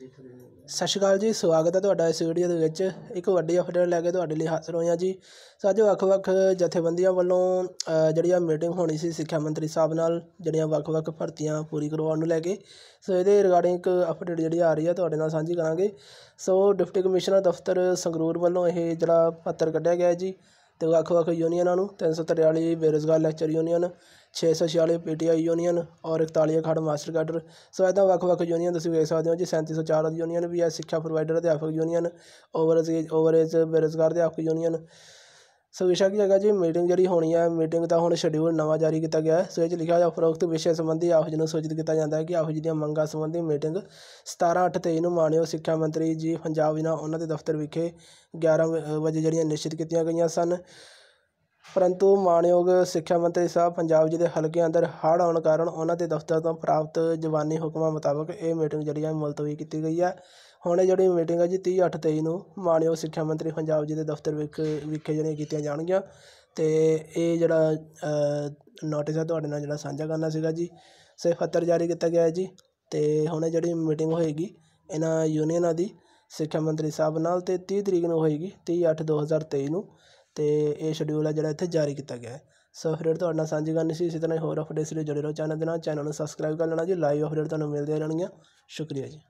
ਸਤਿ ਸ਼੍ਰੀ ਅਕਾਲ ਜੀ ਸਵਾਗਤ ਹੈ ਤੁਹਾਡਾ ਇਸ ਵੀਡੀਓ ਦੇ ਵਿੱਚ ਇੱਕ ਵੱਡੀ ਅਪਡੇਟ ਲੈ ਕੇ ਤੁਹਾਡੇ ਲਈ ਹਾਜ਼ਰ ਹੋਇਆ ਜੀ ਸਾਜੋ ਵੱਖ-ਵੱਖ ਜਥੇਬੰਦੀਆਂ ਵੱਲੋਂ ਜਿਹੜੀ ਆ ਮੀਟਿੰਗ ਹੋਣੀ ਸੀ ਸਿੱਖਿਆ ਮੰਤਰੀ ਸਾਹਿਬ ਨਾਲ ਜਿਹੜੀਆਂ ਵੱਖ-ਵੱਖ ਭਰਤੀਆਂ ਪੂਰੀ ਕਰਵਾਉਣ ਨੂੰ ਲੈ ਕੇ ਸੋ ਇਹਦੇ ਰਿਗਾਰਡਿੰਗ ਇੱਕ ਅਪਡੇਟ ਜਿਹੜੀ ਆ ਰਹੀ ਹੈ ਤੁਹਾਡੇ ਨਾਲ ਸਾਂਝੀ ਕਰਾਂਗੇ ਸੋ ਡਿਪਟੀ ਕਮਿਸ਼ਨਰ ਦਫ਼ਤਰ ਸੰਗਰੂਰ ਵੱਲੋਂ ਇਹ ਜਿਹੜਾ ਪੱਤਰ ਕੱਢਿਆ ਗਿਆ ਜੀ ਤੇ ਵੱਖ ਵੱਖ ਯੂਨੀਅਨਾਂ ਨੂੰ 343 ਬੇਰੋਜ਼ਗਾਰ ਲੈਕਚਰ ਯੂਨੀਅਨ 646 ਪੀਟੀਆਈ ਯੂਨੀਅਨ ਔਰ 41 ਖੜ ਮਾਸਟਰ ਕੈਡਰ ਸੋ ਇੱਦਾਂ ਵੱਖ ਵੱਖ ਯੂਨੀਅਨ ਤੁਸੀਂ ਵੇਖ ਸਕਦੇ ਹੋ ਜੀ 3704 ਸੌ ਯੂਨੀਅਨ ਵੀ ਹੈ ਸਿੱਖਿਆ ਪ੍ਰੋਵਾਈਡਰ ਅਧਿਆਪਕ ਯੂਨੀਅਨ ਓਵਰਏਜ ਓਵਰਏਜ ਬੇਰੋਜ਼ਗਾਰ ਅਧਿਆਪਕ ਯੂਨੀਅਨ ਸੋ ਵਿਸ਼ਾ ਕੀ ਹੈਗਾ ਜੀ ਮੀਟਿੰਗ ਜਿਹੜੀ ਹੋਣੀ ਹੈ ਮੀਟਿੰਗ ਦਾ ਹੁਣ ਸ਼ਡਿਊਲ ਨਵਾਂ ਜਾਰੀ ਕੀਤਾ ਗਿਆ ਹੈ ਸੋ ਇਹ 'ਚ ਲਿਖਿਆ ਹੋਇਆ ਉਪਰੋਕਤ ਵਿਸ਼ੇ ਸੰਬੰਧੀ ਆਹੋ ਜੀ ਨੂੰ ਸੂਚਿਤ ਕੀਤਾ ਜਾਂਦਾ ਹੈ ਕਿ ਆਹੋ ਜੀ ਦੀਆਂ ਮੰਗਾਂ ਸੰਬੰਧੀ ਮੀਟਿੰਗ 17 8 23 ਨੂੰ ਮਾਨਯੋਗ ਸਿੱਖਿਆ ਮੰਤਰੀ ਜੀ ਪੰਜਾਬ ਜੀ ਨਾਲ ਉਹਨਾਂ ਦੇ ਦਫ਼ਤਰ ਵਿਖੇ 11 ਵਜੇ ਜਿਹੜੀਆਂ ਨਿਸ਼ਚਿਤ ਕੀਤੀਆਂ ਗਈਆਂ ਸਨ ਪਰੰਤੂ ਮਾਨਯੋਗ ਸਿੱਖਿਆ ਮੰਤਰੀ ਸਾਹਿਬ ਪੰਜਾਬ ਜੀ ਦੇ ਹਲਕੇ ਅੰਦਰ ਹੜ੍ਹ ਆਉਣ ਕਾਰਨ ਉਹਨਾਂ ਦੇ ਦਫ਼ਤਰ ਤੋਂ ਪ੍ਰਾਪਤ ਜਵਾਨੀ ਹੁਕਮਾਂ ਮੁਤਾਬਕ ਇਹ ਮੀਟਿੰਗ ਜਿਹੜੀ ਹੈ ਮੁਲਤਵੀ ਕੀਤੀ ਗਈ ਹੈ ਹੁਣ ਇਹ ਜਿਹੜੀ ਮੀਟਿੰਗ ਹੈ ਜੀ 30 8 23 ਨੂੰ ਮਾਨਯੋਗ ਸਿੱਖਿਆ ਮੰਤਰੀ ਪੰਜਾਬ ਜੀ ਦੇ ਦਫ਼ਤਰ ਵਿਖੇ ਵਿਖੇ ਜਿਹੜੀਆਂ ਕੀਤੀਆਂ ਜਾਣਗੀਆਂ ਤੇ ਇਹ ਜਿਹੜਾ ਨੋਟਿਸ ਹੈ ਤੁਹਾਡੇ ਨਾਲ ਜਿਹੜਾ ਸਾਂਝਾ ਕਰਨਾ ਸੀਗਾ ਜੀ ਸਿਰਫ ਪੱਤਰ ਜਾਰੀ ਕੀਤਾ ਗਿਆ ਹੈ ਜੀ ਤੇ ਹੁਣ ਇਹ ਜਿਹੜੀ ਮੀਟਿੰਗ ਹੋਏਗੀ ਇਹਨਾਂ ਯੂਨੀਅਨਾਂ ਦੀ ਸਿੱਖਿਆ ਮੰਤਰੀ ਸਾਹਿਬ ਨਾਲ ਤੇ 30 ਤਰੀਕ ਨੂੰ ਹੋਏਗੀ 30 8 2023 ਨੂੰ ਅਤੇ ਇਹ ਸ਼ਡਿਊਲ ਹੈ ਜਿਹੜਾ ਇੱਥੇ ਜਾਰੀ ਕੀਤਾ ਗਿਆ ਹੈ ਸੋ ਫਿਰ ਤੁਹਾਡੇ ਨਾਲ ਸਾਂਝੀ ਕਰਨੀ ਸੀ ਇਸੇ ਤਰ੍ਹਾਂ ਹੋਰ ਅਪਡੇਟਸ ਲਈ ਜੁੜੇ ਰਹੋ ਚੈਨਲ ਦੇ ਨਾਲ ਚੈਨਲ ਨੂੰ ਸਬਸਕ੍ਰਾਈਬ ਕਰ ਲੈਣਾ ਜੀ ਲਾਈਵ ਅਪਡੇਟ ਤੁਹਾਨੂੰ ਮਿਲਦੇ ਰਹਿਣਗੀਆਂ ਸ਼ੁਕਰੀਆ ਜੀ